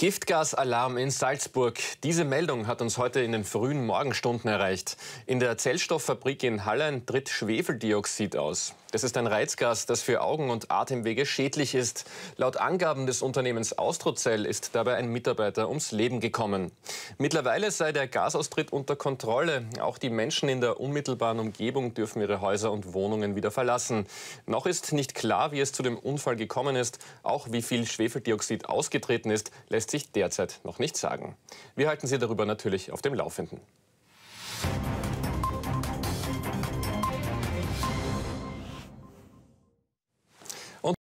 Giftgasalarm in Salzburg. Diese Meldung hat uns heute in den frühen Morgenstunden erreicht. In der Zellstofffabrik in Hallein tritt Schwefeldioxid aus. Das ist ein Reizgas, das für Augen und Atemwege schädlich ist. Laut Angaben des Unternehmens Austrozell ist dabei ein Mitarbeiter ums Leben gekommen. Mittlerweile sei der Gasaustritt unter Kontrolle. Auch die Menschen in der unmittelbaren Umgebung dürfen ihre Häuser und Wohnungen wieder verlassen. Noch ist nicht klar, wie es zu dem Unfall gekommen ist. Auch wie viel Schwefeldioxid ausgetreten ist, lässt sich derzeit noch nicht sagen. Wir halten Sie darüber natürlich auf dem Laufenden.